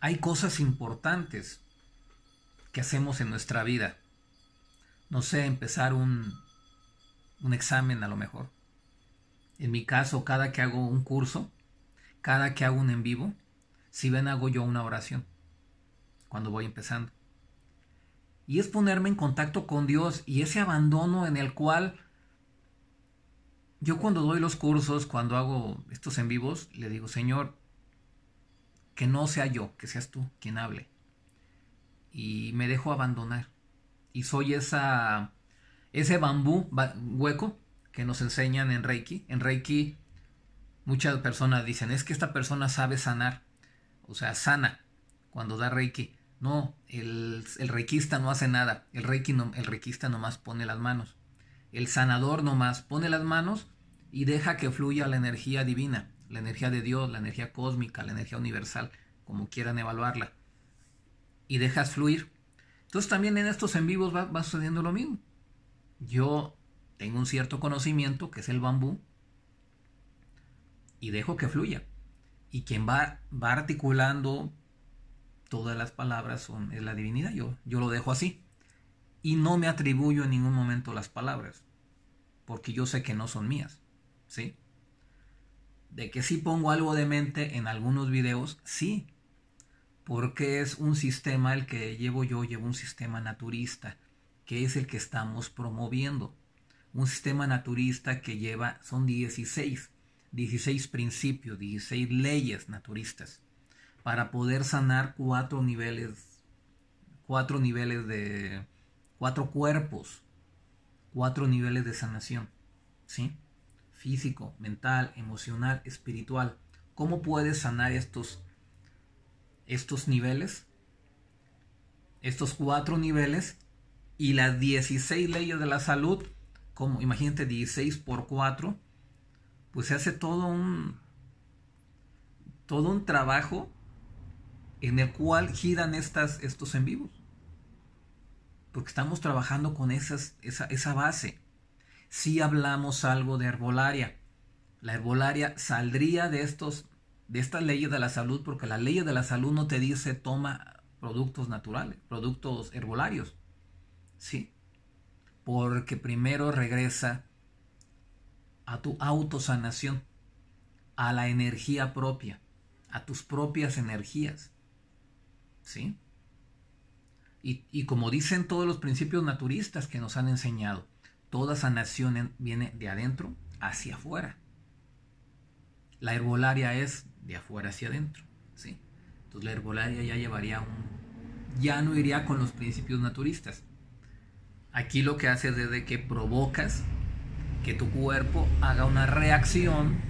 hay cosas importantes que hacemos en nuestra vida. No sé, empezar un, examen a lo mejor. En mi caso, cada que hago un curso, cada que hago un en vivo, si ven hago yo una oración cuando voy empezando. Y es ponerme en contacto con Dios y ese abandono en el cual yo cuando doy los cursos, cuando hago estos en vivos, le digo, Señor, que no sea yo, que seas tú quien hable. Y me dejo abandonar. Y soy esa, ese bambú hueco que nos enseñan en Reiki. En Reiki muchas personas dicen, es que esta persona sabe sanar. O sea, sana cuando da Reiki. No, el, el no hace nada. El, reiki no, el reikista nomás pone las manos. El sanador nomás pone las manos y deja que fluya la energía divina la energía de Dios, la energía cósmica, la energía universal, como quieran evaluarla, y dejas fluir. Entonces también en estos en vivos va, sucediendo lo mismo. Yo tengo un cierto conocimiento que es el bambú y dejo que fluya. Y quien va, va articulando todas las palabras son, es la divinidad. Yo, yo lo dejo así. Y no me atribuyo en ningún momento las palabras. Porque yo sé que no son mías. ¿Sí? de que si pongo algo de mente en algunos videos, sí, porque es un sistema el que llevo yo, llevo un sistema naturista, que es el que estamos promoviendo. Un sistema naturista que lleva, son 16, 16 principios, 16 leyes naturistas, para poder sanar cuatro niveles, cuatro niveles de, cuatro cuerpos, cuatro niveles de sanación, ¿sí? físico, mental, emocional, espiritual. ¿Cómo puedes sanar estos, estos niveles? Estos cuatro niveles y las 16 leyes de la salud, como imagínate 16 por 4, pues se hace todo un todo un trabajo en el cual giran estas, estos en vivos. Porque estamos trabajando con esas, esa, esa base si hablamos algo de herbolaria. La herbolaria saldría de estos de estas leyes de la salud porque la ley de la salud no te dice toma productos naturales, productos herbolarios. Sí. Porque primero regresa a tu autosanación, a la energía propia, a tus propias energías. ¿Sí? y como dicen todos los principios naturistas que nos han enseñado, Toda sanación viene de adentro hacia afuera. La herbolaria es de afuera hacia adentro. ¿sí? Entonces la herbolaria ya llevaría un... ya no iría con los principios naturistas. Aquí lo que hace es desde que provocas que tu cuerpo haga una reacción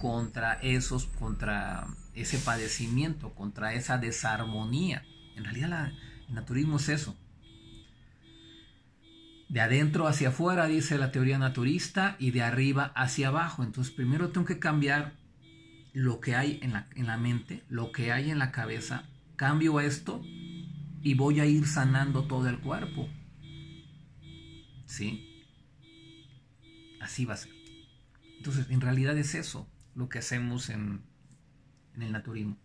contra esos, contra ese padecimiento, contra esa desarmonía. En realidad la, el naturismo es eso, de adentro hacia afuera, dice la teoría naturista, y de arriba hacia abajo. Entonces primero tengo que cambiar lo que hay en la, mente, lo que hay en la cabeza. Cambio esto y voy a ir sanando todo el cuerpo. ¿Sí? Así va a ser. Entonces, en realidad es eso lo que hacemos en el naturismo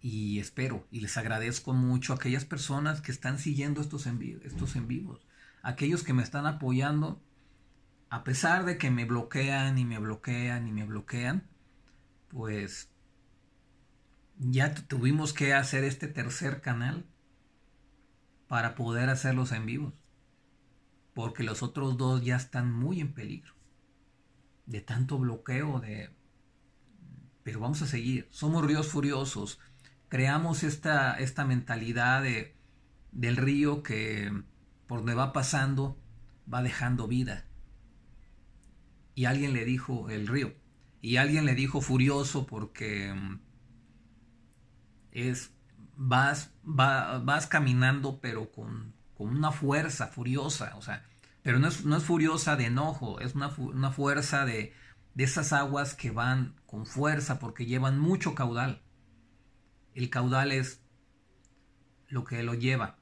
y espero y les agradezco mucho a aquellas personas que están siguiendo estos en, estos en vivos, aquellos que me están apoyando, a pesar de que me bloquean y me bloquean y me bloquean, pues ya tuvimos que hacer este tercer canal para poder hacerlos en vivos, porque los otros dos ya están muy en peligro de tanto bloqueo de pero vamos a seguir, somos ríos furiosos, creamos esta, esta mentalidad del río que por donde va pasando va dejando vida. Y alguien le dijo el río. Y alguien le dijo furioso porque mm, es vas, vas caminando pero con, una fuerza furiosa. O sea, pero no es, furiosa de enojo, es una, fuerza de esas aguas que van con fuerza porque llevan mucho caudal el caudal es lo que lo lleva.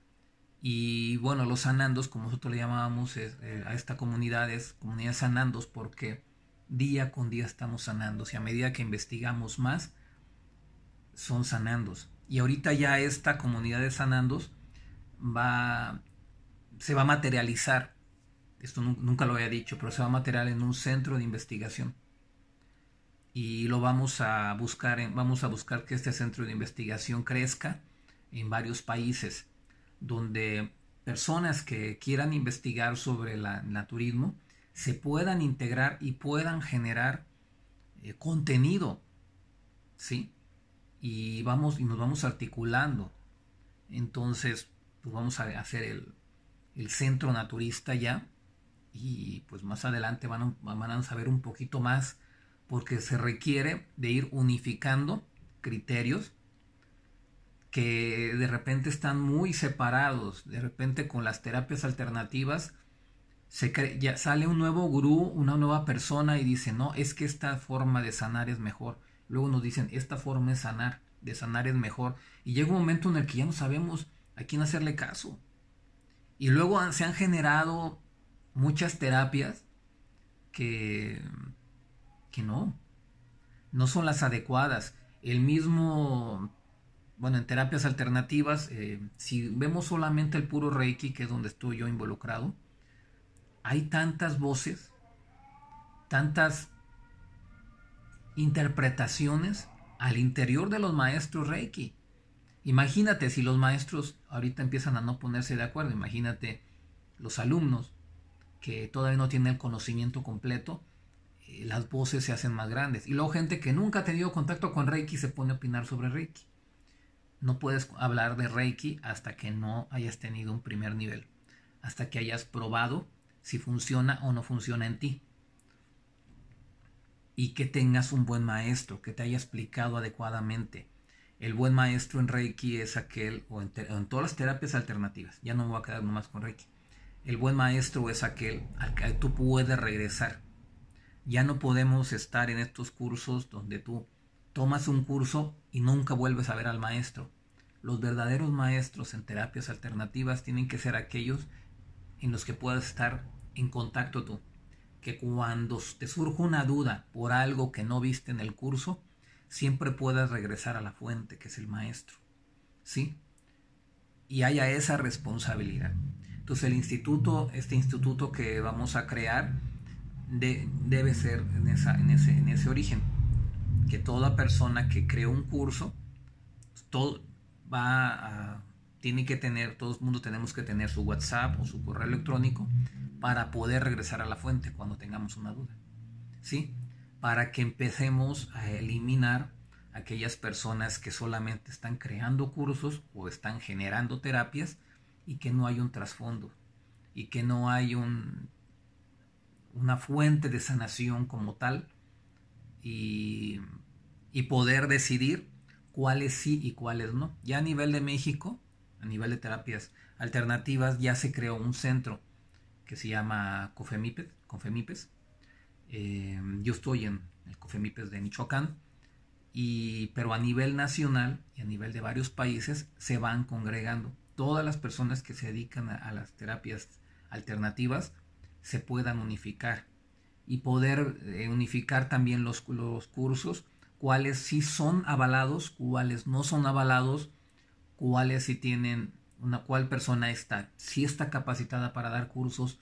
Y bueno, los sanandos, como nosotros le llamábamos eh, a esta comunidad, es comunidad sanandos porque día con día estamos sanando. Y a medida que investigamos más, son sanandos. Y ahorita ya esta comunidad de sanandos va, se va a materializar. Esto nunca lo había dicho, pero se va a materializar en un centro de investigación y lo vamos a buscar, vamos a buscar que este centro de investigación crezca en varios países donde personas que quieran investigar sobre el naturismo se puedan integrar y puedan generar eh, contenido, ¿sí? Y, vamos, y nos vamos articulando. Entonces, pues vamos a hacer el, centro naturista ya y pues más adelante van a, van a saber un poquito más porque se requiere de ir unificando criterios que de repente están muy separados, de repente con las terapias alternativas se ya sale un nuevo gurú, una nueva persona y dice, no, es que esta forma de sanar es mejor. Luego nos dicen, esta forma de sanar, de sanar es mejor. Y llega un momento en el que ya no sabemos a quién hacerle caso. Y luego se han generado muchas terapias que no, no son las adecuadas. El mismo, bueno, en terapias alternativas, eh, si vemos solamente el puro Reiki, que es donde estoy yo involucrado, hay tantas voces, tantas interpretaciones al interior de los maestros Reiki. Imagínate si los maestros ahorita empiezan a no ponerse de acuerdo, imagínate los alumnos que todavía no tienen el conocimiento completo, eh, las voces se hacen más grandes. Y luego gente que nunca ha tenido contacto con Reiki se pone a opinar sobre Reiki. No puedes hablar de Reiki hasta que no hayas tenido un primer nivel, hasta que hayas probado si funciona o no funciona en ti. Y que tengas un buen maestro, que te haya explicado adecuadamente. El buen maestro en Reiki es aquel, o en, todas las terapias alternativas, ya no me voy a quedar nomás con Reiki. El buen maestro es aquel al que tú puedes regresar ya no podemos estar en estos cursos donde tú tomas un curso y nunca vuelves a ver al maestro. Los verdaderos maestros en terapias alternativas tienen que ser aquellos en los que puedas estar en contacto tú. Que cuando te surja una duda por algo que no viste en el curso, siempre puedas regresar a la fuente, que es el maestro. ¿Sí? Y haya esa responsabilidad. Entonces el instituto, este instituto que vamos a crear, de, debe ser en, ese, en ese origen. Que toda persona que creó un curso, todo va a, tiene que tener, todo el mundo tenemos que tener su WhatsApp o su correo electrónico para poder regresar a la fuente cuando tengamos una duda. ¿Sí? Para que empecemos a eliminar aquellas personas que solamente están creando cursos o están generando terapias y que no hay un trasfondo y que no hay un una fuente de sanación como tal y, poder decidir cuáles sí y cuáles no. Ya a nivel de México, a nivel de terapias alternativas, ya se creó un centro que se llama Cofemipes. Cofemipes. Eh, yo estoy en el Cofemipes de Michoacán, pero a nivel nacional y a nivel de varios países se van congregando. Todas las personas que se dedican a las terapias alternativas se puedan unificar y poder eh, unificar también los, los cursos, cuáles sí son avalados, cuáles no son avalados, cuáles sí tienen una cual persona está, si está capacitada para dar cursos,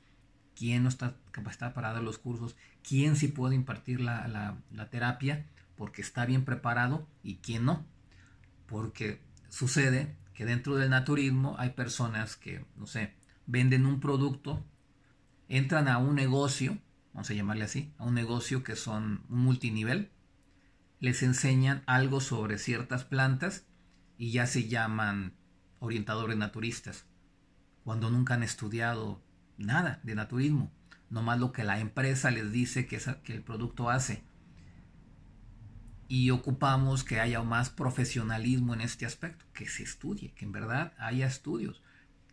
quién no está capacitada para dar los cursos, quién sí puede impartir la, la terapia porque está bien preparado y quién no. Porque sucede que dentro del naturismo hay personas que, no sé, venden un producto entran a un negocio, vamos a llamarle así, a un negocio que son multinivel, les enseñan algo sobre ciertas plantas y ya se llaman orientadores naturistas, cuando nunca han estudiado nada de naturismo, nomás lo que la empresa les dice que, que el producto hace. Y ocupamos que haya más profesionalismo en este aspecto, que se estudie, que en verdad haya estudios,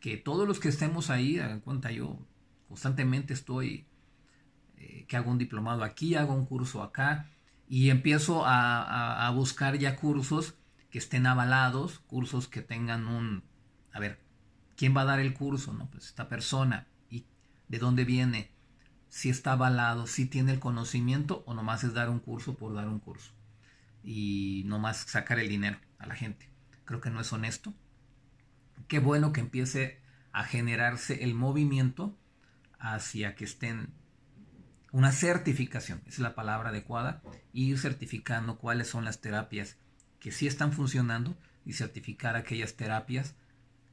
que todos los que estemos ahí, hagan cuenta yo, Constantemente estoy, eh, que hago un diplomado aquí, hago un curso acá y empiezo a, buscar ya cursos que estén avalados, cursos que tengan un, a ver, ¿quién va a dar el curso? No, pues esta persona y de dónde viene, si está avalado, si tiene el conocimiento o nomás es dar un curso por dar un curso y nomás sacar el dinero a la gente. Creo que no es honesto. Qué bueno que empiece a generarse el movimiento hacia que estén una certificación, es la palabra adecuada, y certificando cuáles son las terapias que sí están funcionando y certificar aquellas terapias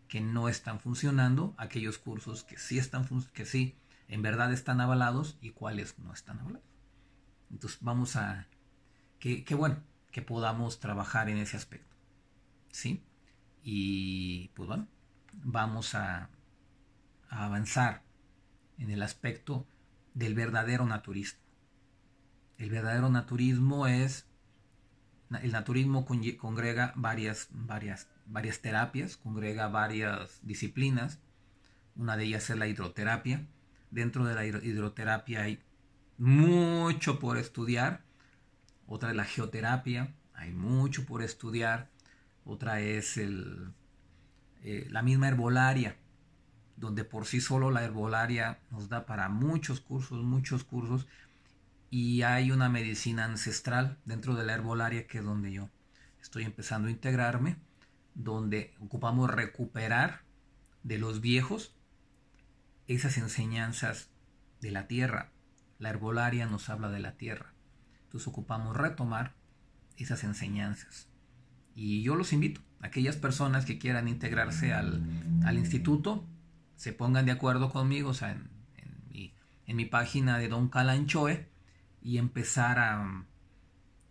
que no están funcionando, aquellos cursos que sí están que sí en verdad están avalados y cuáles no están avalados. Entonces vamos a que, bueno que podamos trabajar en ese aspecto, sí. Y pues bueno, vamos a avanzar en el aspecto del verdadero naturismo. El verdadero naturismo es, el naturismo congrega varias, varias, varias terapias, congrega varias disciplinas. Una de ellas es la hidroterapia. Dentro de la hidroterapia hay mucho por estudiar. Otra es la geoterapia, hay mucho por estudiar. Otra es eh, la misma herbolaria, donde por sí solo la herbolaria nos da para muchos cursos, muchos cursos, y hay una medicina ancestral dentro de la herbolaria que es donde yo estoy empezando a integrarme, donde ocupamos recuperar de los viejos esas enseñanzas de la tierra. La herbolaria nos habla de la tierra. Entonces ocupamos retomar esas enseñanzas. Y yo los invito, aquellas personas que quieran integrarse al, al instituto, se pongan de acuerdo conmigo, o sea, en, mi, página de Don Calanchoe y empezar a, um,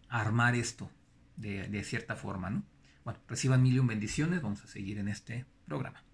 armar esto de, cierta forma, ¿no? Bueno, reciban mil bendiciones, vamos a seguir en este programa.